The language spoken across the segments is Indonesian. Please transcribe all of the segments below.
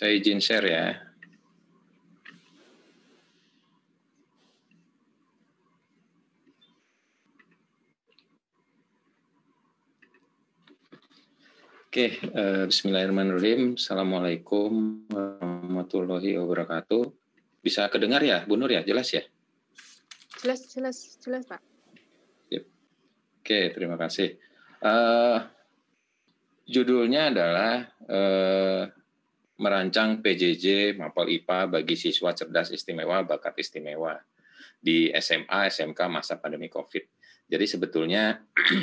Saya izin share ya. Oke, okay, uh, eh, bismillahirrahmanirrahim. Assalamualaikum warahmatullahi wabarakatuh. Bisa kedengar ya, Bu Nur ya? Jelas ya? Jelas, jelas, jelas Pak. Yep. Oke, okay, terima kasih. Uh, judulnya adalah uh, merancang PJJ Mapel IPA bagi siswa cerdas istimewa, bakat istimewa di SMA, SMK masa pandemi COVID. Jadi sebetulnya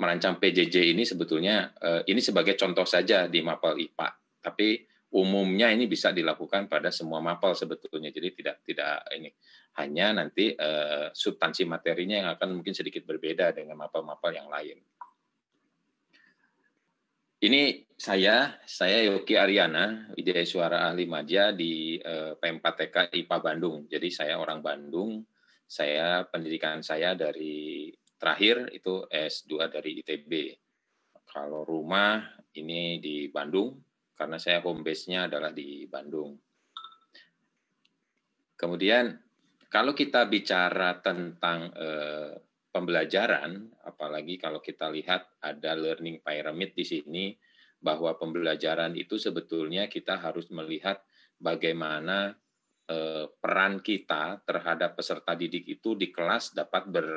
merancang PJJ ini sebetulnya eh, ini sebagai contoh saja di Mapel IPA, tapi umumnya ini bisa dilakukan pada semua mapel sebetulnya. Jadi tidak tidak ini hanya nanti eh, substansi materinya yang akan mungkin sedikit berbeda dengan mapel-mapel yang lain. Ini saya, saya Yogi Ariana, Widya Suara Ahli Maja di eh, P4TK IPA Bandung. Jadi saya orang Bandung, saya pendidikan saya dari terakhir itu S2 dari ITB. Kalau rumah ini di Bandung, karena saya home base-nya adalah di Bandung. Kemudian kalau kita bicara tentang eh, pembelajaran, apalagi kalau kita lihat ada learning pyramid di sini, bahwa pembelajaran itu sebetulnya kita harus melihat bagaimana eh, peran kita terhadap peserta didik itu di kelas dapat ber,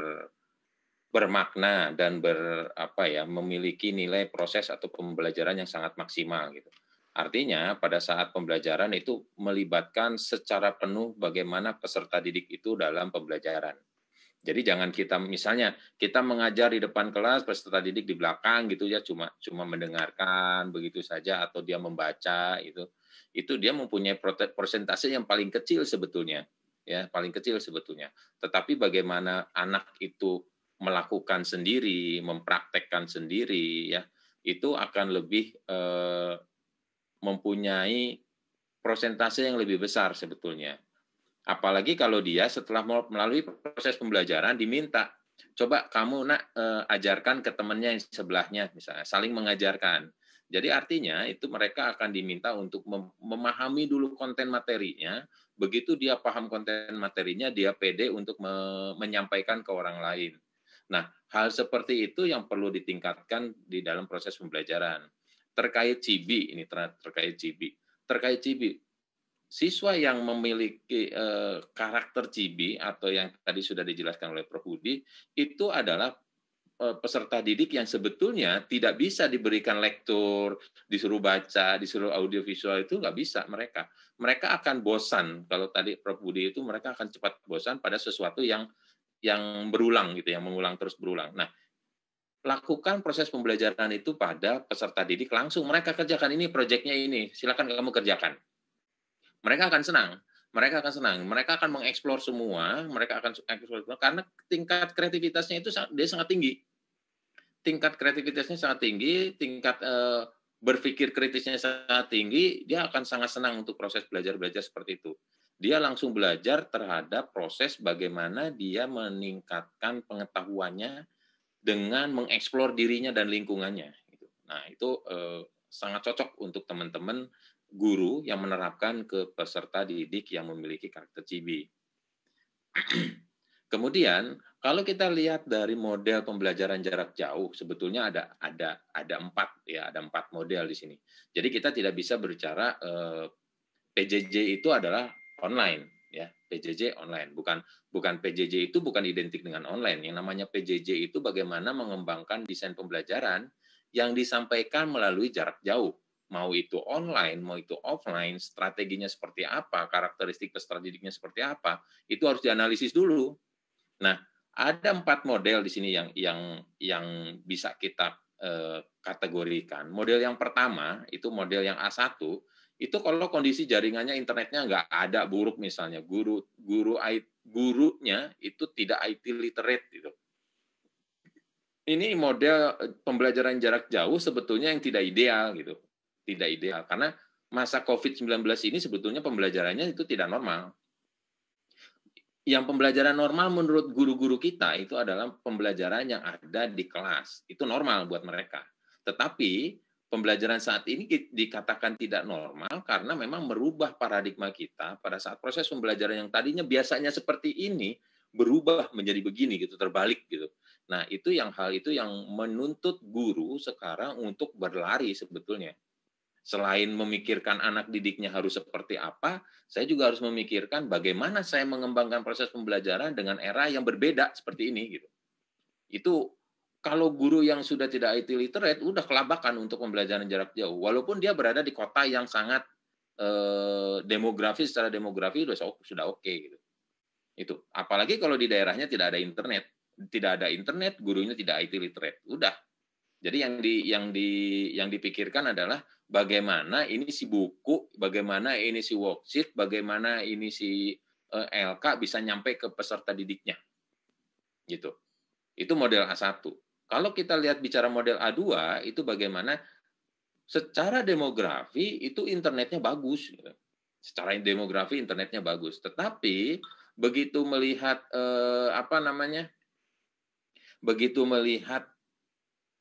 bermakna dan ber apa ya memiliki nilai proses atau pembelajaran yang sangat maksimal gitu. Artinya pada saat pembelajaran itu melibatkan secara penuh bagaimana peserta didik itu dalam pembelajaran jadi jangan kita misalnya kita mengajar di depan kelas, peserta didik di belakang gitu ya cuma cuma mendengarkan begitu saja atau dia membaca itu itu dia mempunyai persentase yang paling kecil sebetulnya ya paling kecil sebetulnya. Tetapi bagaimana anak itu melakukan sendiri, mempraktekkan sendiri ya itu akan lebih eh, mempunyai persentase yang lebih besar sebetulnya Apalagi kalau dia setelah melalui proses pembelajaran diminta, coba kamu nak eh, ajarkan ke temannya yang sebelahnya, misalnya saling mengajarkan. Jadi artinya itu mereka akan diminta untuk memahami dulu konten materinya. Begitu dia paham konten materinya, dia pede untuk me menyampaikan ke orang lain. Nah, hal seperti itu yang perlu ditingkatkan di dalam proses pembelajaran. Terkait cibi ini terkait cibi. Terkait cibi, siswa yang memiliki eh, karakter cibi atau yang tadi sudah dijelaskan oleh Prof. Budi itu adalah eh, peserta didik yang sebetulnya tidak bisa diberikan lektur, disuruh baca, disuruh audiovisual itu nggak bisa mereka. Mereka akan bosan kalau tadi Prof. Budi itu mereka akan cepat bosan pada sesuatu yang yang berulang gitu, yang mengulang terus berulang. Nah, lakukan proses pembelajaran itu pada peserta didik langsung mereka kerjakan ini proyeknya ini silakan kamu kerjakan mereka akan senang mereka akan senang mereka akan mengeksplor semua mereka akan eksplor semua karena tingkat kreativitasnya itu dia sangat tinggi tingkat kreativitasnya sangat tinggi tingkat eh, berpikir kritisnya sangat tinggi dia akan sangat senang untuk proses belajar belajar seperti itu dia langsung belajar terhadap proses bagaimana dia meningkatkan pengetahuannya dengan mengeksplor dirinya dan lingkungannya gitu. nah itu eh, sangat cocok untuk teman-teman guru yang menerapkan ke peserta didik yang memiliki karakter cibi. Kemudian, kalau kita lihat dari model pembelajaran jarak jauh, sebetulnya ada ada ada empat ya, ada empat model di sini. Jadi kita tidak bisa berbicara eh, PJJ itu adalah online ya, PJJ online. Bukan bukan PJJ itu bukan identik dengan online. Yang namanya PJJ itu bagaimana mengembangkan desain pembelajaran yang disampaikan melalui jarak jauh mau itu online, mau itu offline, strateginya seperti apa, karakteristik strateginya seperti apa, itu harus dianalisis dulu. Nah, ada empat model di sini yang yang yang bisa kita eh, kategorikan. Model yang pertama itu model yang A1, itu kalau kondisi jaringannya internetnya nggak ada buruk misalnya guru guru it gurunya itu tidak IT literate gitu. Ini model eh, pembelajaran jarak jauh sebetulnya yang tidak ideal gitu tidak ideal karena masa COVID-19 ini sebetulnya pembelajarannya itu tidak normal. Yang pembelajaran normal menurut guru-guru kita itu adalah pembelajaran yang ada di kelas. Itu normal buat mereka. Tetapi pembelajaran saat ini dikatakan tidak normal karena memang merubah paradigma kita pada saat proses pembelajaran yang tadinya biasanya seperti ini berubah menjadi begini gitu, terbalik gitu. Nah, itu yang hal itu yang menuntut guru sekarang untuk berlari sebetulnya Selain memikirkan anak didiknya harus seperti apa, saya juga harus memikirkan bagaimana saya mengembangkan proses pembelajaran dengan era yang berbeda seperti ini gitu. Itu kalau guru yang sudah tidak IT literate udah kelabakan untuk pembelajaran jarak jauh walaupun dia berada di kota yang sangat eh, demografis secara demografi sudah sudah oke okay, gitu. Itu apalagi kalau di daerahnya tidak ada internet, tidak ada internet, gurunya tidak IT literate. Udah. Jadi yang di yang di yang dipikirkan adalah bagaimana ini si buku, bagaimana ini si worksheet, bagaimana ini si eh, LK bisa nyampe ke peserta didiknya. Gitu. Itu model A1. Kalau kita lihat bicara model A2, itu bagaimana secara demografi itu internetnya bagus. Gitu. Secara demografi internetnya bagus. Tetapi begitu melihat eh, apa namanya? Begitu melihat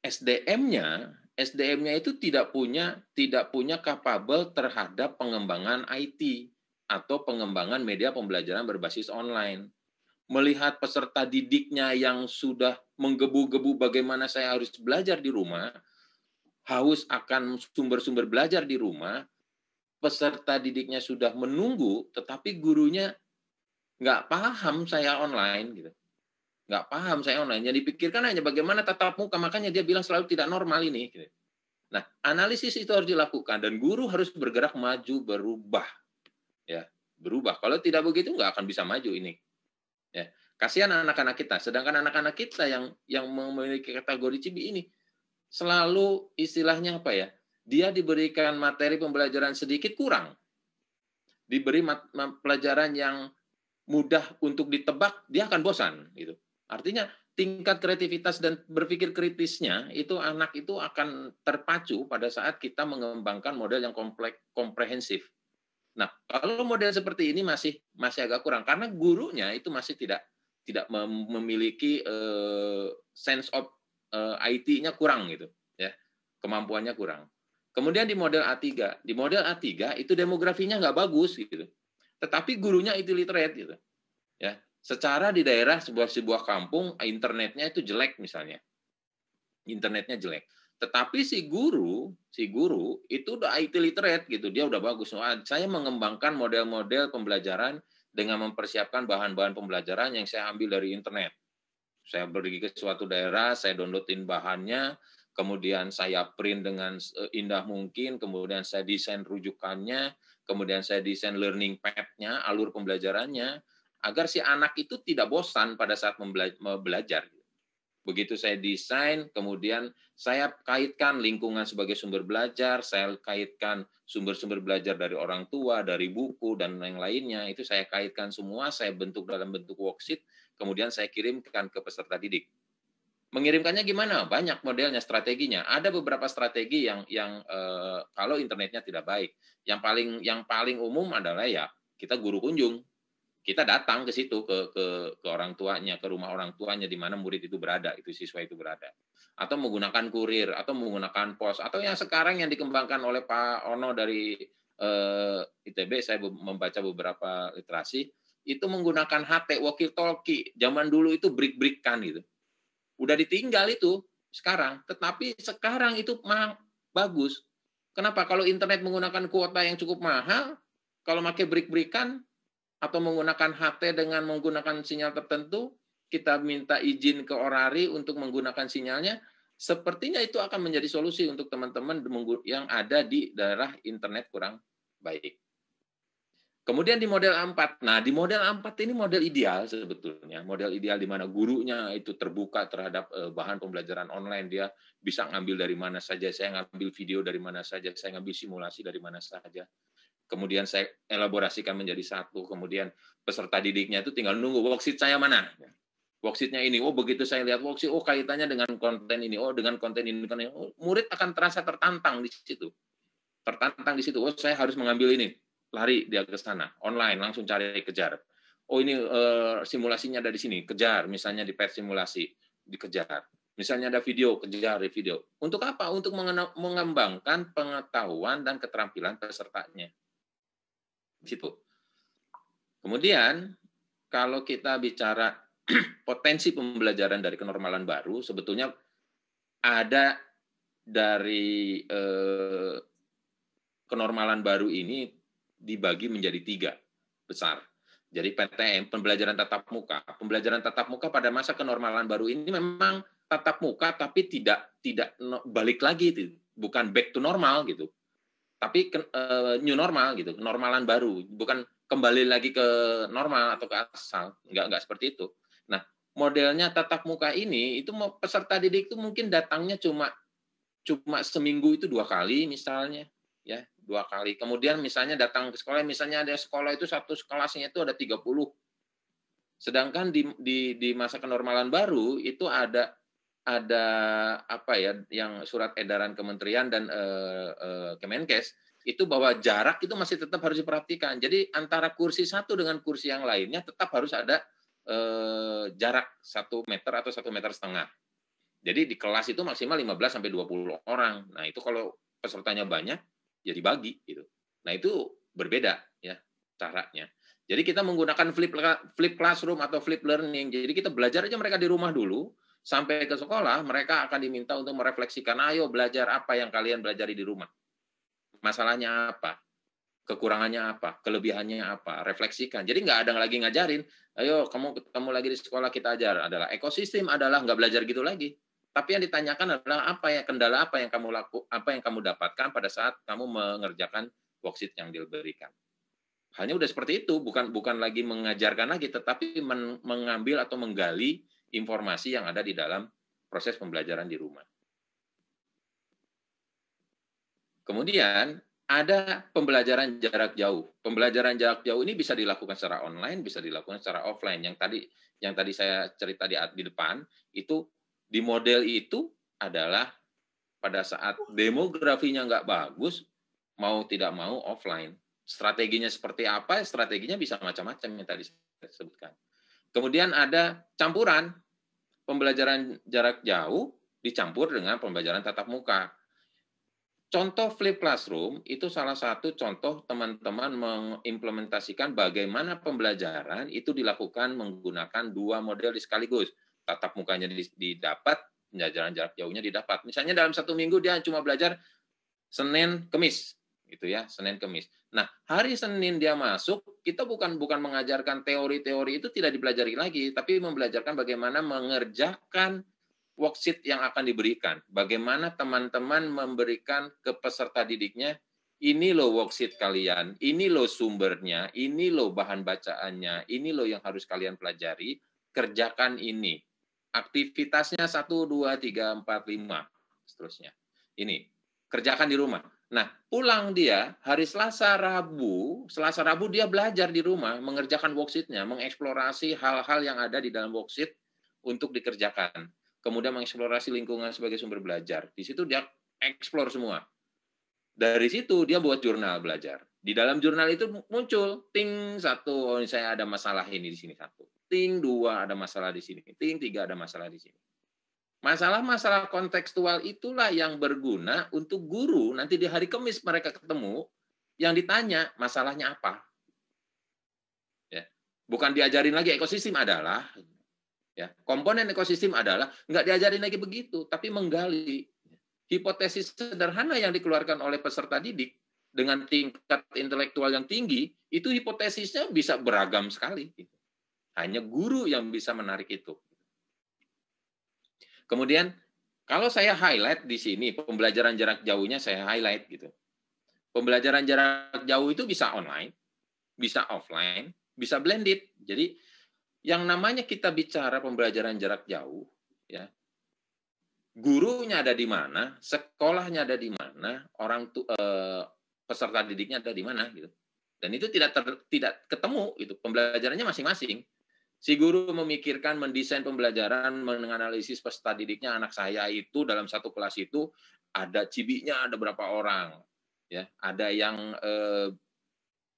SDM-nya SDM-nya itu tidak punya tidak punya kapabel terhadap pengembangan IT atau pengembangan media pembelajaran berbasis online. Melihat peserta didiknya yang sudah menggebu-gebu bagaimana saya harus belajar di rumah, haus akan sumber-sumber belajar di rumah, peserta didiknya sudah menunggu, tetapi gurunya nggak paham saya online gitu nggak paham saya online. Yang dipikirkan hanya bagaimana tatap muka, makanya dia bilang selalu tidak normal ini. Nah, analisis itu harus dilakukan dan guru harus bergerak maju, berubah, ya, berubah. Kalau tidak begitu nggak akan bisa maju ini. Ya, kasihan anak-anak kita. Sedangkan anak-anak kita yang yang memiliki kategori cibi ini selalu istilahnya apa ya? Dia diberikan materi pembelajaran sedikit kurang, diberi pelajaran yang mudah untuk ditebak, dia akan bosan gitu. Artinya tingkat kreativitas dan berpikir kritisnya itu anak itu akan terpacu pada saat kita mengembangkan model yang kompleks komprehensif. Nah, kalau model seperti ini masih masih agak kurang karena gurunya itu masih tidak tidak memiliki uh, sense of uh, eh, IT-nya kurang gitu ya. Kemampuannya kurang. Kemudian di model A3, di model A3 itu demografinya nggak bagus gitu. Tetapi gurunya itu literate gitu. Ya, Secara di daerah sebuah sebuah kampung internetnya itu jelek misalnya. Internetnya jelek. Tetapi si guru, si guru itu udah IT literate gitu, dia udah bagus. Saya mengembangkan model-model pembelajaran dengan mempersiapkan bahan-bahan pembelajaran yang saya ambil dari internet. Saya pergi ke suatu daerah, saya downloadin bahannya, kemudian saya print dengan eh, indah mungkin, kemudian saya desain rujukannya, kemudian saya desain learning path-nya, alur pembelajarannya, agar si anak itu tidak bosan pada saat belajar. Begitu saya desain, kemudian saya kaitkan lingkungan sebagai sumber belajar, saya kaitkan sumber-sumber belajar dari orang tua, dari buku, dan yang lainnya. Itu saya kaitkan semua, saya bentuk dalam bentuk worksheet, kemudian saya kirimkan ke peserta didik. Mengirimkannya gimana? Banyak modelnya, strateginya. Ada beberapa strategi yang yang e, kalau internetnya tidak baik, yang paling yang paling umum adalah ya kita guru kunjung kita datang ke situ ke, ke ke orang tuanya ke rumah orang tuanya di mana murid itu berada itu siswa itu berada atau menggunakan kurir atau menggunakan pos atau yang sekarang yang dikembangkan oleh Pak Ono dari eh, ITB saya membaca beberapa literasi itu menggunakan HT walkie talkie zaman dulu itu brick kan gitu udah ditinggal itu sekarang tetapi sekarang itu mah bagus kenapa kalau internet menggunakan kuota yang cukup mahal kalau pakai brick kan atau menggunakan HT dengan menggunakan sinyal tertentu, kita minta izin ke orari untuk menggunakan sinyalnya, sepertinya itu akan menjadi solusi untuk teman-teman yang ada di daerah internet kurang baik. Kemudian di model A4. Nah, di model A4 ini model ideal sebetulnya. Model ideal di mana gurunya itu terbuka terhadap eh, bahan pembelajaran online. Dia bisa ngambil dari mana saja. Saya ngambil video dari mana saja. Saya ngambil simulasi dari mana saja kemudian saya elaborasikan menjadi satu, kemudian peserta didiknya itu tinggal nunggu worksheet saya mana. Worksheetnya ini, oh begitu saya lihat worksheet, oh kaitannya dengan konten ini, oh dengan konten ini, konten ini. Oh, murid akan terasa tertantang di situ. Tertantang di situ, oh saya harus mengambil ini, lari dia ke sana, online, langsung cari, kejar. Oh ini uh, simulasinya ada di sini, kejar, misalnya di pet simulasi, dikejar. Misalnya ada video, kejar di video. Untuk apa? Untuk mengembangkan pengetahuan dan keterampilan pesertanya situ. Kemudian kalau kita bicara potensi pembelajaran dari kenormalan baru, sebetulnya ada dari eh, kenormalan baru ini dibagi menjadi tiga besar. Jadi PTM, pembelajaran tatap muka. Pembelajaran tatap muka pada masa kenormalan baru ini memang tatap muka tapi tidak tidak balik lagi bukan back to normal gitu tapi uh, new normal gitu, normalan baru, bukan kembali lagi ke normal atau ke asal, nggak nggak seperti itu. Nah, modelnya tatap muka ini itu peserta didik itu mungkin datangnya cuma cuma seminggu itu dua kali misalnya, ya dua kali. Kemudian misalnya datang ke sekolah, misalnya ada sekolah itu satu kelasnya itu ada 30. Sedangkan di di, di masa kenormalan baru itu ada ada apa ya yang surat edaran kementerian dan uh, uh, Kemenkes itu bahwa jarak itu masih tetap harus diperhatikan. Jadi antara kursi satu dengan kursi yang lainnya tetap harus ada uh, jarak satu meter atau satu meter setengah. Jadi di kelas itu maksimal 15 sampai 20 orang. Nah, itu kalau pesertanya banyak ya bagi gitu. Nah, itu berbeda ya caranya. Jadi kita menggunakan flip flip classroom atau flip learning. Jadi kita belajar aja mereka di rumah dulu, sampai ke sekolah, mereka akan diminta untuk merefleksikan, ayo belajar apa yang kalian belajari di rumah. Masalahnya apa? Kekurangannya apa? Kelebihannya apa? Refleksikan. Jadi nggak ada lagi ngajarin, ayo kamu ketemu lagi di sekolah kita ajar. Adalah ekosistem, adalah nggak belajar gitu lagi. Tapi yang ditanyakan adalah apa ya kendala apa yang kamu laku, apa yang kamu dapatkan pada saat kamu mengerjakan worksheet yang diberikan hanya udah seperti itu bukan bukan lagi mengajarkan lagi tetapi mengambil atau menggali informasi yang ada di dalam proses pembelajaran di rumah. Kemudian ada pembelajaran jarak jauh. Pembelajaran jarak jauh ini bisa dilakukan secara online, bisa dilakukan secara offline. Yang tadi yang tadi saya cerita di di depan itu di model itu adalah pada saat demografinya nggak bagus, mau tidak mau offline. Strateginya seperti apa? Strateginya bisa macam-macam yang tadi saya sebutkan. Kemudian ada campuran pembelajaran jarak jauh dicampur dengan pembelajaran tatap muka. Contoh flip classroom itu salah satu contoh teman-teman mengimplementasikan bagaimana pembelajaran itu dilakukan menggunakan dua model sekaligus. Tatap mukanya didapat, pembelajaran jarak jauhnya didapat. Misalnya dalam satu minggu dia cuma belajar Senin Kemis, gitu ya, Senin Kemis. Nah, hari Senin dia masuk, kita bukan bukan mengajarkan teori-teori itu tidak dipelajari lagi, tapi membelajarkan bagaimana mengerjakan worksheet yang akan diberikan. Bagaimana teman-teman memberikan ke peserta didiknya, ini loh worksheet kalian, ini loh sumbernya, ini loh bahan bacaannya, ini loh yang harus kalian pelajari, kerjakan ini. Aktivitasnya 1, 2, 3, 4, 5, seterusnya. Ini, kerjakan di rumah. Nah, pulang dia hari Selasa Rabu, Selasa Rabu dia belajar di rumah, mengerjakan worksheet-nya, mengeksplorasi hal-hal yang ada di dalam worksheet untuk dikerjakan. Kemudian mengeksplorasi lingkungan sebagai sumber belajar. Di situ dia eksplor semua. Dari situ dia buat jurnal belajar. Di dalam jurnal itu muncul ting satu, oh, saya ada masalah ini di sini satu, ting dua ada masalah di sini, ting tiga ada masalah di sini. Masalah-masalah kontekstual itulah yang berguna untuk guru nanti di hari Kamis mereka ketemu yang ditanya masalahnya apa. Ya. Bukan diajarin lagi ekosistem adalah ya, komponen ekosistem adalah nggak diajarin lagi begitu, tapi menggali hipotesis sederhana yang dikeluarkan oleh peserta didik dengan tingkat intelektual yang tinggi itu hipotesisnya bisa beragam sekali. Hanya guru yang bisa menarik itu. Kemudian kalau saya highlight di sini pembelajaran jarak jauhnya saya highlight gitu. Pembelajaran jarak jauh itu bisa online, bisa offline, bisa blended. Jadi yang namanya kita bicara pembelajaran jarak jauh ya. Gurunya ada di mana, sekolahnya ada di mana, orang tu, eh, peserta didiknya ada di mana gitu. Dan itu tidak ter, tidak ketemu itu Pembelajarannya masing-masing. Si guru memikirkan, mendesain pembelajaran, menganalisis peserta didiknya anak saya itu dalam satu kelas itu ada cibiknya ada berapa orang, ya ada yang eh,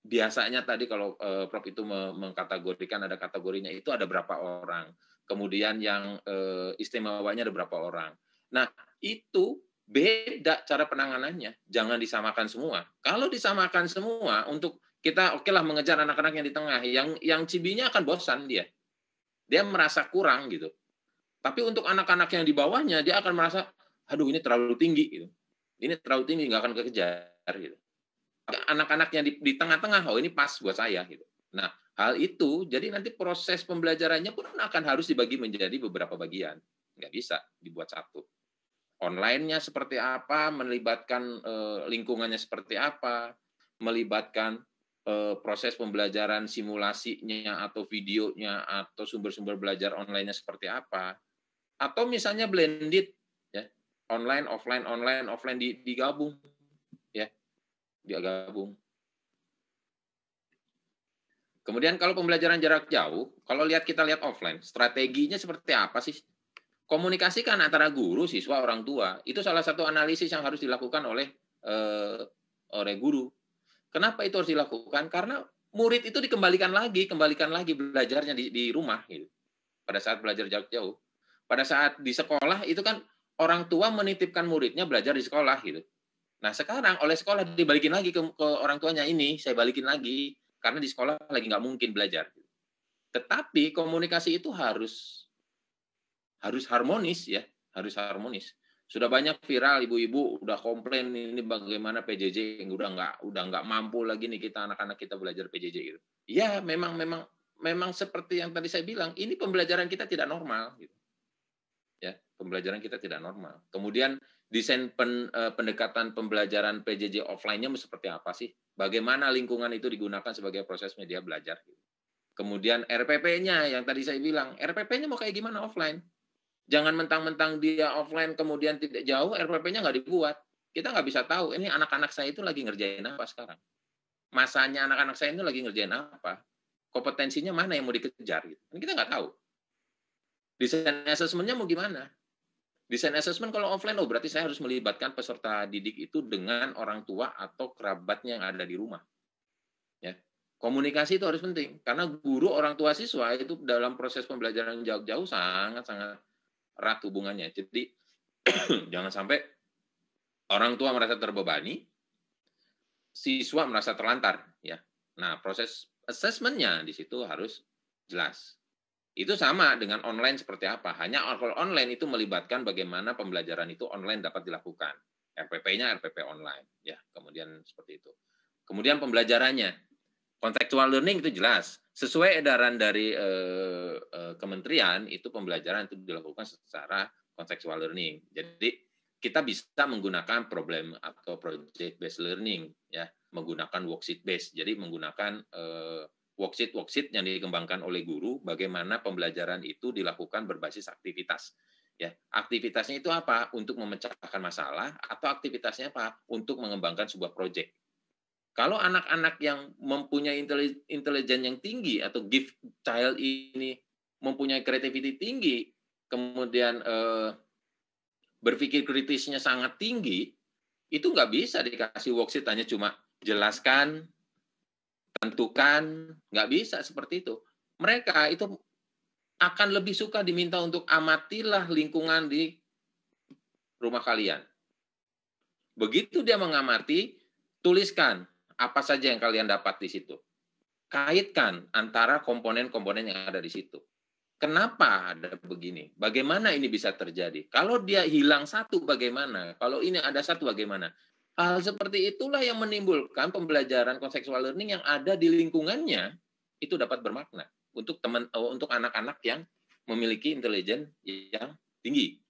biasanya tadi kalau eh, Prof itu mengkategorikan ada kategorinya itu ada berapa orang, kemudian yang eh, istimewanya ada berapa orang. Nah itu beda cara penanganannya, jangan disamakan semua. Kalau disamakan semua untuk kita oke okay lah mengejar anak-anak yang di tengah yang yang cibinya akan bosan dia dia merasa kurang gitu tapi untuk anak-anak yang di bawahnya dia akan merasa aduh ini terlalu tinggi gitu ini terlalu tinggi nggak akan kekejar gitu anak-anak yang di, tengah-tengah oh ini pas buat saya gitu nah hal itu jadi nanti proses pembelajarannya pun akan harus dibagi menjadi beberapa bagian nggak bisa dibuat satu online-nya seperti apa melibatkan eh, lingkungannya seperti apa melibatkan Eh, proses pembelajaran simulasinya atau videonya atau sumber-sumber belajar online-nya seperti apa atau misalnya blended ya online offline online offline digabung ya digabung kemudian kalau pembelajaran jarak jauh kalau lihat kita lihat offline strateginya seperti apa sih komunikasikan antara guru siswa orang tua itu salah satu analisis yang harus dilakukan oleh eh, oleh guru Kenapa itu harus dilakukan? Karena murid itu dikembalikan lagi, kembalikan lagi belajarnya di, di rumah gitu. Pada saat belajar jauh jauh. Pada saat di sekolah itu kan orang tua menitipkan muridnya belajar di sekolah gitu. Nah sekarang oleh sekolah dibalikin lagi ke, ke orang tuanya ini, saya balikin lagi karena di sekolah lagi nggak mungkin belajar. Gitu. Tetapi komunikasi itu harus harus harmonis ya, harus harmonis. Sudah banyak viral ibu-ibu udah komplain ini bagaimana PJJ yang udah nggak udah nggak mampu lagi nih kita anak-anak kita belajar PJJ gitu. Ya memang memang memang seperti yang tadi saya bilang ini pembelajaran kita tidak normal gitu. Ya pembelajaran kita tidak normal. Kemudian desain pen, eh, pendekatan pembelajaran PJJ offline-nya seperti apa sih? Bagaimana lingkungan itu digunakan sebagai proses media belajar? Gitu. Kemudian RPP-nya yang tadi saya bilang, RPP-nya mau kayak gimana offline? Jangan mentang-mentang dia offline kemudian tidak jauh, RPP-nya nggak dibuat. Kita nggak bisa tahu ini anak-anak saya itu lagi ngerjain apa sekarang. Masanya anak-anak saya itu lagi ngerjain apa. Kompetensinya mana yang mau dikejar. Gitu. Kan kita nggak tahu. Desain assessment-nya mau gimana. Desain assessment kalau offline, oh berarti saya harus melibatkan peserta didik itu dengan orang tua atau kerabatnya yang ada di rumah. Ya, komunikasi itu harus penting karena guru orang tua siswa itu dalam proses pembelajaran jauh-jauh sangat sangat erat hubungannya. Jadi jangan sampai orang tua merasa terbebani, siswa merasa terlantar ya. Nah, proses assessmentnya di situ harus jelas. Itu sama dengan online seperti apa. Hanya kalau online itu melibatkan bagaimana pembelajaran itu online dapat dilakukan. RPP-nya RPP online ya. Kemudian seperti itu. Kemudian pembelajarannya Contextual learning itu jelas. Sesuai edaran dari eh, eh, kementerian, itu pembelajaran itu dilakukan secara contextual learning. Jadi kita bisa menggunakan problem atau project based learning ya, menggunakan worksheet based. Jadi menggunakan eh, worksheet worksheet yang dikembangkan oleh guru bagaimana pembelajaran itu dilakukan berbasis aktivitas. Ya, aktivitasnya itu apa? Untuk memecahkan masalah atau aktivitasnya apa? Untuk mengembangkan sebuah project. Kalau anak-anak yang mempunyai intelijen yang tinggi atau gift child ini mempunyai kreativiti tinggi, kemudian eh, berpikir kritisnya sangat tinggi, itu nggak bisa dikasih worksheet hanya cuma jelaskan, tentukan, nggak bisa seperti itu. Mereka itu akan lebih suka diminta untuk amatilah lingkungan di rumah kalian. Begitu dia mengamati, tuliskan apa saja yang kalian dapat di situ. Kaitkan antara komponen-komponen yang ada di situ. Kenapa ada begini? Bagaimana ini bisa terjadi? Kalau dia hilang satu, bagaimana? Kalau ini ada satu, bagaimana? Hal seperti itulah yang menimbulkan pembelajaran konseksual learning yang ada di lingkungannya itu dapat bermakna untuk teman eh, untuk anak-anak yang memiliki intelijen yang tinggi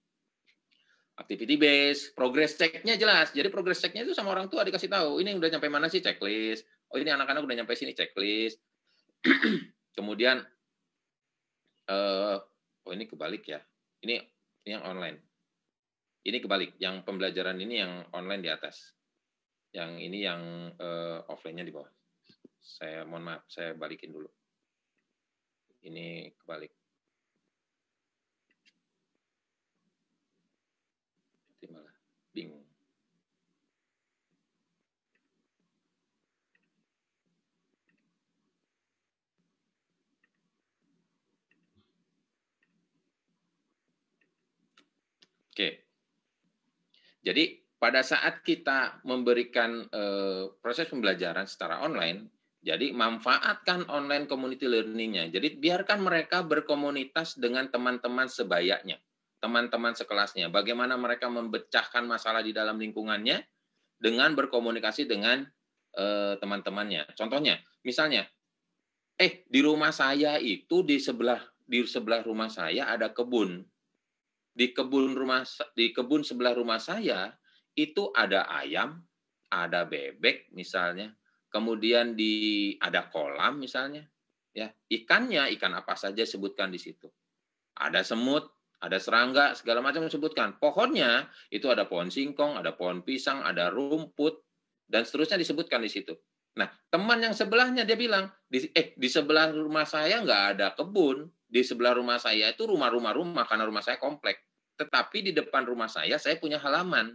activity base, progress checknya jelas. Jadi progress checknya itu sama orang tua dikasih tahu, ini udah nyampe mana sih checklist. Oh, ini anak-anak udah nyampe sini checklist. Kemudian eh oh ini kebalik ya. Ini, ini yang online. Ini kebalik, yang pembelajaran ini yang online di atas. Yang ini yang eh, offline-nya di bawah. Saya mohon maaf, saya balikin dulu. Ini kebalik. Oke. Jadi pada saat kita memberikan eh, proses pembelajaran secara online, jadi manfaatkan online community learningnya. Jadi biarkan mereka berkomunitas dengan teman-teman sebayanya, teman-teman sekelasnya. Bagaimana mereka membecahkan masalah di dalam lingkungannya dengan berkomunikasi dengan eh, teman-temannya. Contohnya, misalnya, eh di rumah saya itu di sebelah di sebelah rumah saya ada kebun di kebun rumah di kebun sebelah rumah saya itu ada ayam, ada bebek misalnya, kemudian di ada kolam misalnya, ya ikannya ikan apa saja sebutkan di situ. Ada semut, ada serangga, segala macam sebutkan. Pohonnya itu ada pohon singkong, ada pohon pisang, ada rumput dan seterusnya disebutkan di situ. Nah, teman yang sebelahnya dia bilang, eh di sebelah rumah saya nggak ada kebun, di sebelah rumah saya itu rumah-rumah rumah karena rumah saya komplek. Tetapi di depan rumah saya saya punya halaman.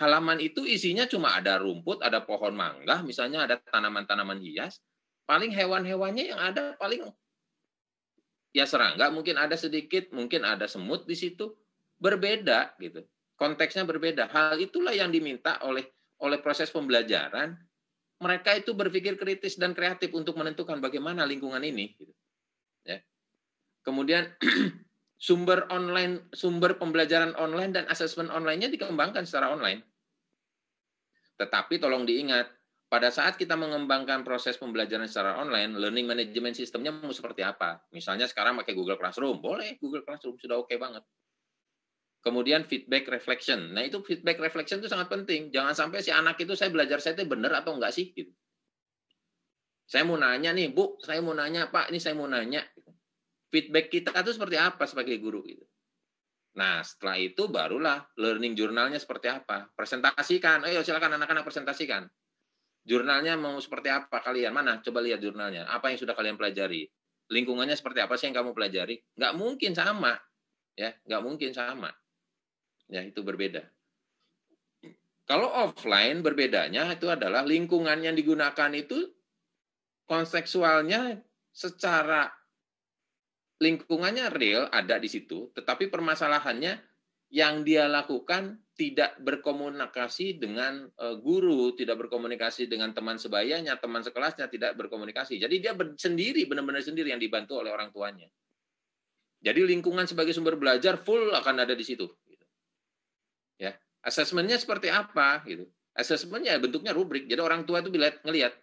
Halaman itu isinya cuma ada rumput, ada pohon mangga, misalnya ada tanaman-tanaman hias. Paling hewan-hewannya yang ada paling ya serangga, mungkin ada sedikit, mungkin ada semut di situ. Berbeda gitu. Konteksnya berbeda. Hal itulah yang diminta oleh oleh proses pembelajaran mereka itu berpikir kritis dan kreatif untuk menentukan bagaimana lingkungan ini. Gitu. Ya. Kemudian sumber online, sumber pembelajaran online dan asesmen online-nya dikembangkan secara online. Tetapi tolong diingat, pada saat kita mengembangkan proses pembelajaran secara online, learning management sistemnya mau seperti apa? Misalnya sekarang pakai Google Classroom, boleh Google Classroom sudah oke okay banget. Kemudian feedback reflection. Nah itu feedback reflection itu sangat penting. Jangan sampai si anak itu saya belajar saya itu benar atau enggak sih? Gitu. Saya mau nanya nih, Bu, saya mau nanya, Pak, ini saya mau nanya feedback kita itu seperti apa sebagai guru gitu. Nah, setelah itu barulah learning jurnalnya seperti apa. Presentasikan. Ayo silakan anak-anak presentasikan. Jurnalnya mau seperti apa kalian? Mana? Coba lihat jurnalnya. Apa yang sudah kalian pelajari? Lingkungannya seperti apa sih yang kamu pelajari? Nggak mungkin sama. Ya, nggak mungkin sama. Ya, itu berbeda. Kalau offline berbedanya itu adalah lingkungan yang digunakan itu konseksualnya secara lingkungannya real ada di situ, tetapi permasalahannya yang dia lakukan tidak berkomunikasi dengan eh, guru, tidak berkomunikasi dengan teman sebayanya, teman sekelasnya tidak berkomunikasi. Jadi dia sendiri benar-benar sendiri yang dibantu oleh orang tuanya. Jadi lingkungan sebagai sumber belajar full akan ada di situ. Gitu. Ya, asesmennya seperti apa gitu? Asesmennya bentuknya rubrik. Jadi orang tua itu bila ngelihat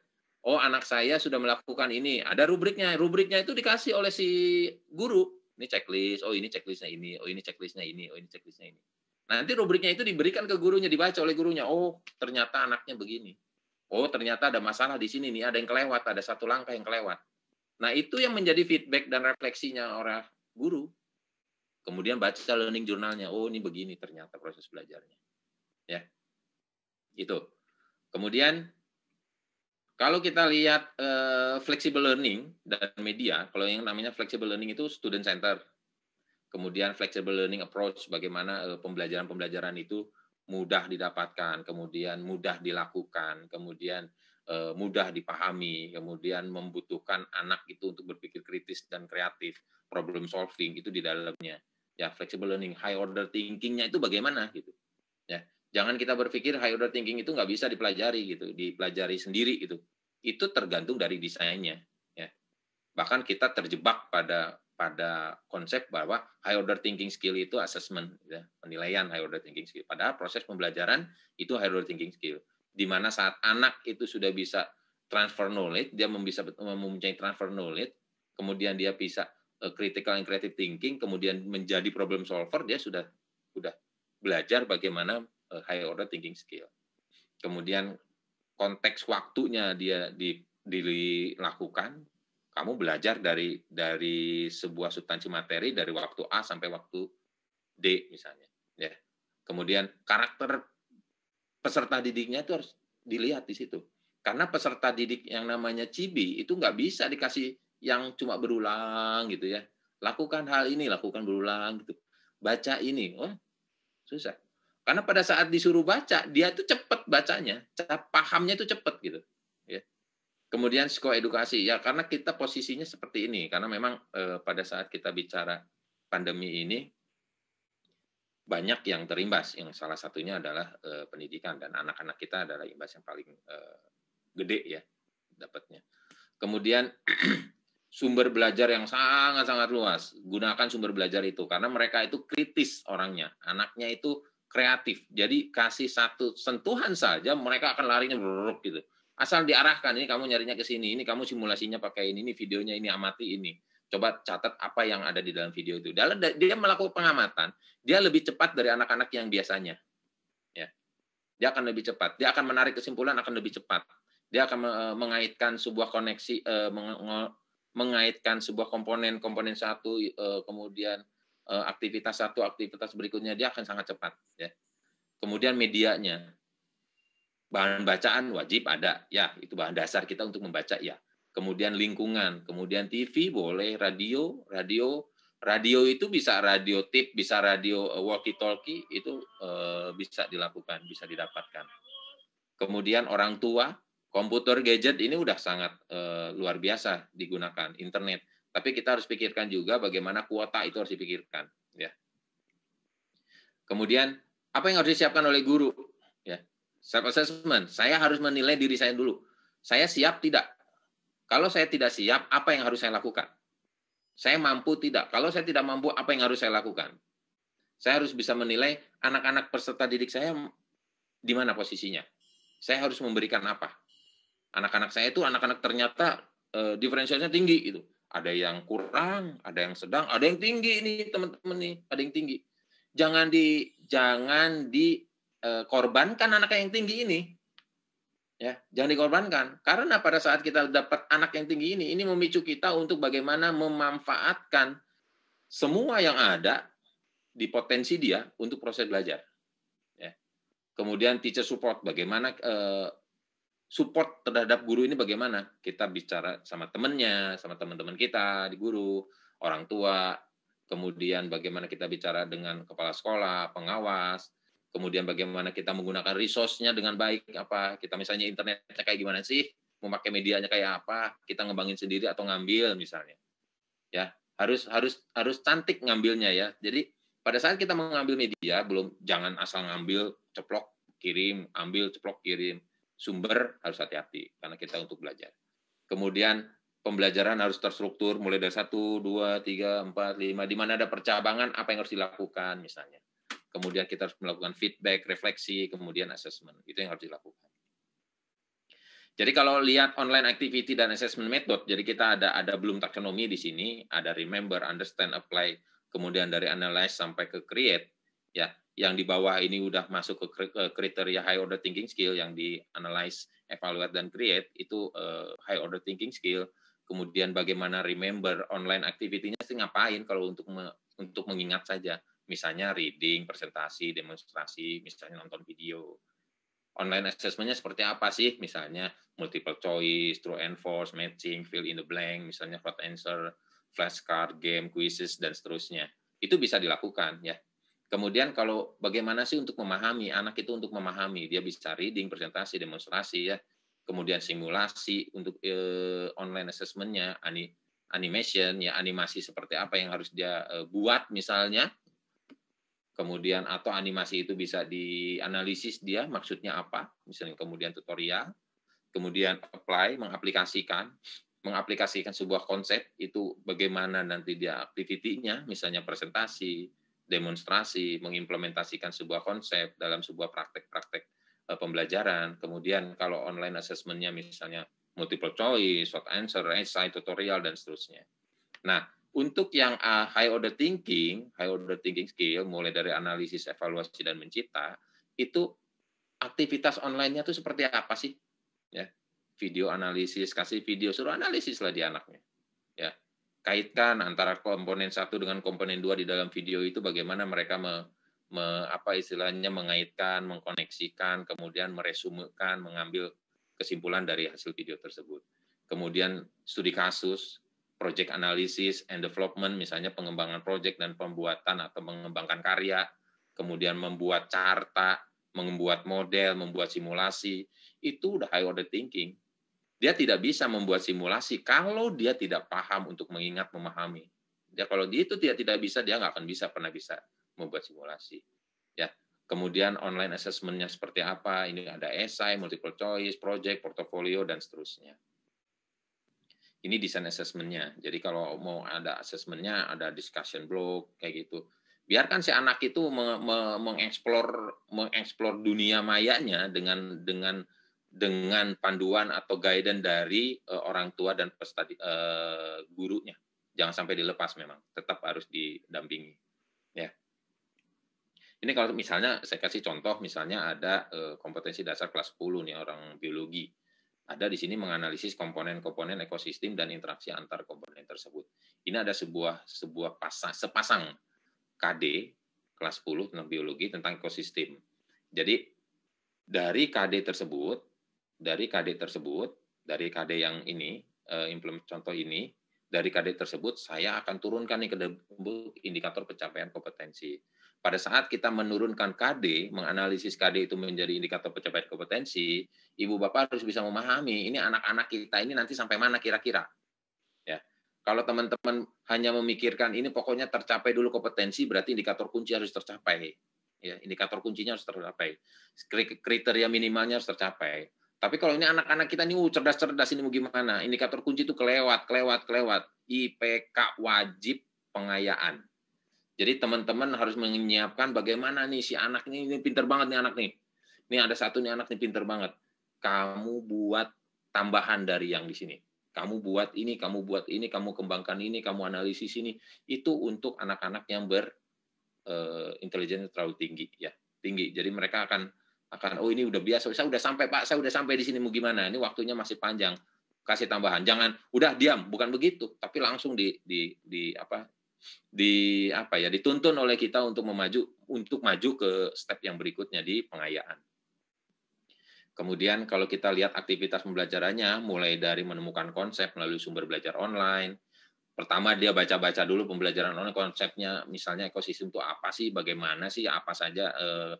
oh anak saya sudah melakukan ini. Ada rubriknya. Rubriknya itu dikasih oleh si guru. Ini checklist, oh ini checklistnya ini, oh ini checklistnya ini, oh ini checklistnya ini. Nanti rubriknya itu diberikan ke gurunya, dibaca oleh gurunya. Oh, ternyata anaknya begini. Oh, ternyata ada masalah di sini nih, ada yang kelewat, ada satu langkah yang kelewat. Nah, itu yang menjadi feedback dan refleksinya orang guru. Kemudian baca learning jurnalnya. Oh, ini begini ternyata proses belajarnya. Ya. Itu. Kemudian kalau kita lihat uh, flexible learning dan media, kalau yang namanya flexible learning itu student center. Kemudian flexible learning approach bagaimana eh, pembelajaran-pembelajaran uh, itu mudah didapatkan, kemudian mudah dilakukan, kemudian uh, mudah dipahami, kemudian membutuhkan anak itu untuk berpikir kritis dan kreatif, problem solving itu di dalamnya. Ya, flexible learning, high order thinking-nya itu bagaimana gitu. Ya. Jangan kita berpikir high order thinking itu nggak bisa dipelajari gitu, dipelajari sendiri gitu. Itu tergantung dari desainnya. Ya. Bahkan kita terjebak pada pada konsep bahwa high order thinking skill itu assessment, ya, penilaian high order thinking skill. Padahal proses pembelajaran itu high order thinking skill. Di mana saat anak itu sudah bisa transfer knowledge, dia bisa mempunyai transfer knowledge, kemudian dia bisa eh, critical and creative thinking, kemudian menjadi problem solver, dia sudah sudah belajar bagaimana Eh, high order thinking skill. Kemudian konteks waktunya dia di, dilakukan, kamu belajar dari dari sebuah substansi materi dari waktu A sampai waktu D misalnya, ya. Kemudian karakter peserta didiknya itu harus dilihat di situ. Karena peserta didik yang namanya cibi itu nggak bisa dikasih yang cuma berulang gitu ya. Lakukan hal ini, lakukan berulang gitu. Baca ini, wah oh, susah karena pada saat disuruh baca, dia tuh cepet bacanya, cara pahamnya tuh cepet gitu. Ya. Kemudian psikoedukasi, ya karena kita posisinya seperti ini, karena memang eh, pada saat kita bicara pandemi ini, banyak yang terimbas, yang salah satunya adalah eh, pendidikan, dan anak-anak kita adalah imbas yang paling eh, gede ya dapatnya. Kemudian sumber belajar yang sangat-sangat luas, gunakan sumber belajar itu, karena mereka itu kritis orangnya, anaknya itu kreatif. Jadi kasih satu sentuhan saja mereka akan larinya beruruk gitu. Asal diarahkan ini kamu nyarinya ke sini, ini kamu simulasinya pakai ini, ini videonya ini amati ini. Coba catat apa yang ada di dalam video itu. Dalam dia melakukan pengamatan, dia lebih cepat dari anak-anak yang biasanya. Ya. Dia akan lebih cepat, dia akan menarik kesimpulan akan lebih cepat. Dia akan eh, mengaitkan sebuah koneksi eh, mengaitkan sebuah komponen komponen satu eh, kemudian Eh, aktivitas satu aktivitas berikutnya dia akan sangat cepat ya kemudian medianya bahan bacaan wajib ada ya itu bahan dasar kita untuk membaca ya kemudian lingkungan kemudian TV boleh radio radio radio itu bisa radio tip bisa radio eh, walkie talkie itu eh, bisa dilakukan bisa didapatkan kemudian orang tua komputer gadget ini udah sangat luar biasa digunakan internet tapi kita harus pikirkan juga bagaimana kuota itu harus dipikirkan, ya. Kemudian apa yang harus disiapkan oleh guru? Ya, self assessment. Saya harus menilai diri saya dulu. Saya siap tidak? Kalau saya tidak siap, apa yang harus saya lakukan? Saya mampu tidak? Kalau saya tidak mampu, apa yang harus saya lakukan? Saya harus bisa menilai anak-anak peserta didik saya di mana posisinya. Saya harus memberikan apa? Anak-anak saya itu anak-anak ternyata e, eh, diferensialnya tinggi gitu. Ada yang kurang, ada yang sedang, ada yang tinggi ini teman-teman nih, ada yang tinggi. Jangan di jangan dikorbankan eh, anak yang tinggi ini. Ya, jangan dikorbankan. Karena pada saat kita dapat anak yang tinggi ini, ini memicu kita untuk bagaimana memanfaatkan semua yang ada di potensi dia untuk proses belajar. Ya. Kemudian teacher support, bagaimana eh, support terhadap guru ini bagaimana? Kita bicara sama temennya, sama teman-teman kita di guru, orang tua, kemudian bagaimana kita bicara dengan kepala sekolah, pengawas, kemudian bagaimana kita menggunakan resource-nya dengan baik, apa kita misalnya internetnya kayak gimana sih, memakai medianya kayak apa, kita ngembangin sendiri atau ngambil misalnya. Ya, harus harus harus cantik ngambilnya ya. Jadi pada saat kita mengambil media belum jangan asal ngambil ceplok kirim, ambil ceplok kirim sumber harus hati-hati karena kita untuk belajar. Kemudian pembelajaran harus terstruktur mulai dari 1 2 3 4 5 Di mana ada percabangan apa yang harus dilakukan misalnya. Kemudian kita harus melakukan feedback, refleksi, kemudian assessment. Itu yang harus dilakukan. Jadi kalau lihat online activity dan assessment method, jadi kita ada ada belum taksonomi di sini, ada remember, understand, apply, kemudian dari analyze sampai ke create, ya yang di bawah ini udah masuk ke kriteria high order thinking skill yang di analyze, evaluate dan create itu uh, high order thinking skill. Kemudian bagaimana remember online activity-nya sih ngapain kalau untuk me, untuk mengingat saja. Misalnya reading, presentasi, demonstrasi, misalnya nonton video. Online assessment-nya seperti apa sih? Misalnya multiple choice, true and false, matching, fill in the blank, misalnya flat answer, flashcard, game, quizzes dan seterusnya. Itu bisa dilakukan ya Kemudian kalau bagaimana sih untuk memahami anak itu untuk memahami dia bisa reading, presentasi, demonstrasi ya. Kemudian simulasi untuk eh, online assessmentnya, ani animation ya animasi seperti apa yang harus dia eh, buat misalnya. Kemudian atau animasi itu bisa dianalisis dia maksudnya apa, misalnya kemudian tutorial, kemudian apply mengaplikasikan, mengaplikasikan sebuah konsep itu bagaimana nanti dia aktivitinya, misalnya presentasi, demonstrasi, mengimplementasikan sebuah konsep dalam sebuah praktek-praktek eh, pembelajaran. Kemudian kalau online assessment-nya misalnya multiple choice, short answer, essay, tutorial, dan seterusnya. Nah, untuk yang eh, high order thinking, high order thinking skill, mulai dari analisis, evaluasi, dan mencipta, itu aktivitas online-nya itu seperti apa sih? Ya, video analisis, kasih video, suruh analisis lah di anaknya kaitkan antara komponen satu dengan komponen dua di dalam video itu bagaimana mereka me, me, apa istilahnya mengaitkan, mengkoneksikan, kemudian meresumekan, mengambil kesimpulan dari hasil video tersebut. Kemudian studi kasus, project analysis and development misalnya pengembangan project dan pembuatan atau mengembangkan karya, kemudian membuat carta, membuat model, membuat simulasi, itu udah high order thinking dia tidak bisa membuat simulasi kalau dia tidak paham untuk mengingat, memahami. Ya, kalau dia itu tidak tidak bisa, dia nggak akan bisa pernah bisa membuat simulasi. Ya, kemudian online assessmentnya seperti apa? Ini ada esai, multiple choice, project, portofolio, dan seterusnya. Ini desain assessmentnya. Jadi kalau mau ada assessmentnya, ada discussion block kayak gitu. Biarkan si anak itu mengeksplor mengeksplor dunia mayanya dengan dengan dengan panduan atau guidance dari uh, orang tua dan peserta uh, gurunya. Jangan sampai dilepas memang, tetap harus didampingi. Ya. Ini kalau misalnya saya kasih contoh, misalnya ada uh, kompetensi dasar kelas 10 nih orang biologi. Ada di sini menganalisis komponen-komponen ekosistem dan interaksi antar komponen tersebut. Ini ada sebuah sebuah pasang sepasang KD kelas 10 tentang biologi tentang ekosistem. Jadi dari KD tersebut dari KD tersebut, dari KD yang ini, eh, implement contoh ini, dari KD tersebut saya akan turunkan nih ke indikator pencapaian kompetensi. Pada saat kita menurunkan KD, menganalisis KD itu menjadi indikator pencapaian kompetensi, ibu bapak harus bisa memahami ini anak-anak kita ini nanti sampai mana kira-kira. Ya. Kalau teman-teman hanya memikirkan ini pokoknya tercapai dulu kompetensi berarti indikator kunci harus tercapai. Ya, indikator kuncinya harus tercapai. Kriteria minimalnya harus tercapai tapi kalau ini anak-anak kita nih uh, cerdas-cerdas ini mau gimana? Indikator kunci itu kelewat, kelewat, kelewat. IPK wajib pengayaan. Jadi teman-teman harus menyiapkan bagaimana nih si anak ini, ini pinter banget nih anak nih. Ini ada satu nih anak nih pinter banget. Kamu buat tambahan dari yang di sini. Kamu buat ini, kamu buat ini, kamu kembangkan ini, kamu analisis ini. Itu untuk anak-anak yang ber uh, eh, intelijennya terlalu tinggi ya, tinggi. Jadi mereka akan akan oh ini udah biasa saya udah sampai pak saya udah sampai di sini mau gimana ini waktunya masih panjang kasih tambahan jangan udah diam bukan begitu tapi langsung di di di apa di apa ya dituntun oleh kita untuk memaju untuk maju ke step yang berikutnya di pengayaan kemudian kalau kita lihat aktivitas pembelajarannya mulai dari menemukan konsep melalui sumber belajar online pertama dia baca-baca dulu pembelajaran online konsepnya misalnya ekosistem itu apa sih bagaimana sih apa saja eh,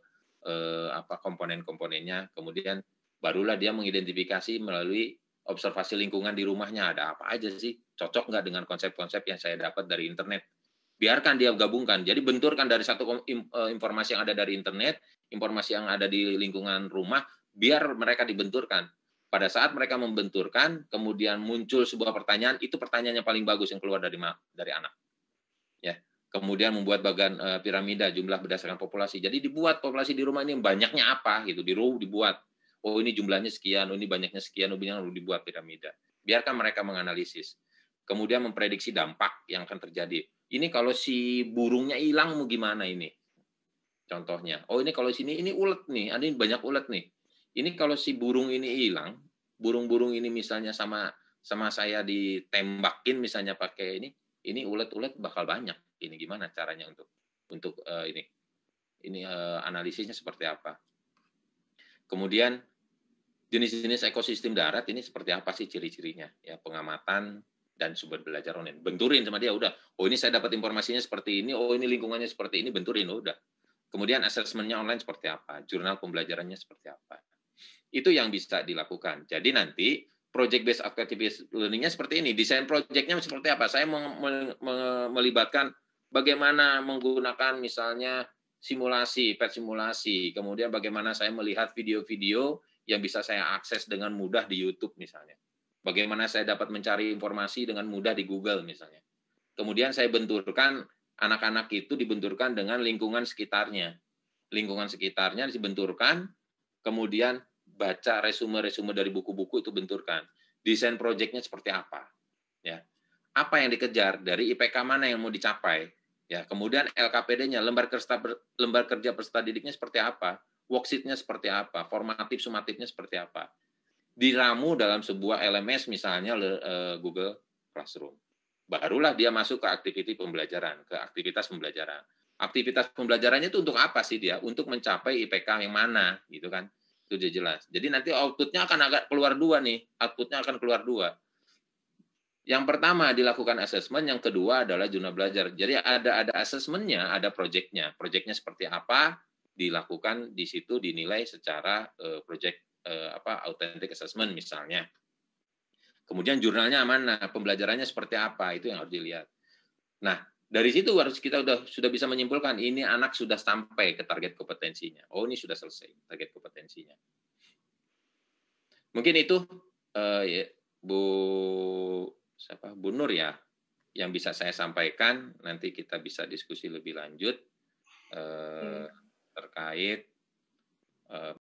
eh, apa komponen-komponennya kemudian barulah dia mengidentifikasi melalui observasi lingkungan di rumahnya ada apa aja sih cocok nggak dengan konsep-konsep yang saya dapat dari internet biarkan dia gabungkan jadi benturkan dari satu eh, informasi yang ada dari internet informasi yang ada di lingkungan rumah biar mereka dibenturkan pada saat mereka membenturkan kemudian muncul sebuah pertanyaan itu pertanyaan yang paling bagus yang keluar dari dari anak ya kemudian membuat bagan e, piramida jumlah berdasarkan populasi. Jadi dibuat populasi di rumah ini banyaknya apa gitu, di rumah dibuat. Oh ini jumlahnya sekian, oh ini banyaknya sekian, oh ini dibuat piramida. Biarkan mereka menganalisis. Kemudian memprediksi dampak yang akan terjadi. Ini kalau si burungnya hilang mau gimana ini? Contohnya, oh ini kalau sini ini ulet nih, ada ah, banyak ulet nih. Ini kalau si burung ini hilang, burung-burung ini misalnya sama sama saya ditembakin misalnya pakai ini, ini ulet-ulet bakal banyak ini gimana caranya untuk untuk uh, ini ini uh, analisisnya seperti apa. Kemudian jenis-jenis ekosistem darat ini seperti apa sih ciri-cirinya? Ya pengamatan dan sumber belajar online. Benturin sama dia udah. Oh ini saya dapat informasinya seperti ini. Oh ini lingkungannya seperti ini. Benturin udah. Kemudian asesmennya online seperti apa? Jurnal pembelajarannya seperti apa? Itu yang bisa dilakukan. Jadi nanti project based activity learningnya seperti ini. Desain projectnya seperti apa? Saya melibatkan bagaimana menggunakan misalnya simulasi, pet simulasi, kemudian bagaimana saya melihat video-video yang bisa saya akses dengan mudah di YouTube misalnya. Bagaimana saya dapat mencari informasi dengan mudah di Google misalnya. Kemudian saya benturkan anak-anak itu dibenturkan dengan lingkungan sekitarnya. Lingkungan sekitarnya dibenturkan, kemudian baca resume-resume dari buku-buku itu benturkan. Desain proyeknya seperti apa? Ya. Apa yang dikejar dari IPK mana yang mau dicapai? Ya, kemudian LKPD-nya, lembar kerja lembar kerja peserta didiknya seperti apa, worksheet-nya seperti apa, formatif sumatifnya seperti apa. Diramu dalam sebuah LMS misalnya e, Google Classroom. Barulah dia masuk ke aktivitas pembelajaran, ke aktivitas pembelajaran. Aktivitas pembelajarannya itu untuk apa sih dia? Untuk mencapai IPK yang mana, gitu kan? Itu jelas. Jadi nanti outputnya akan agak keluar dua nih, outputnya akan keluar dua yang pertama dilakukan asesmen, yang kedua adalah jurnal belajar. Jadi ada ada asesmennya, ada proyeknya. Proyeknya seperti apa dilakukan di situ dinilai secara uh, eh, proyek uh, eh, apa authentic assessment misalnya. Kemudian jurnalnya mana, nah, pembelajarannya seperti apa itu yang harus dilihat. Nah dari situ harus kita sudah sudah bisa menyimpulkan ini anak sudah sampai ke target kompetensinya. Oh ini sudah selesai target kompetensinya. Mungkin itu uh, ya, Bu siapa Bu Nur ya yang bisa saya sampaikan nanti kita bisa diskusi lebih lanjut eh, hmm. terkait eh,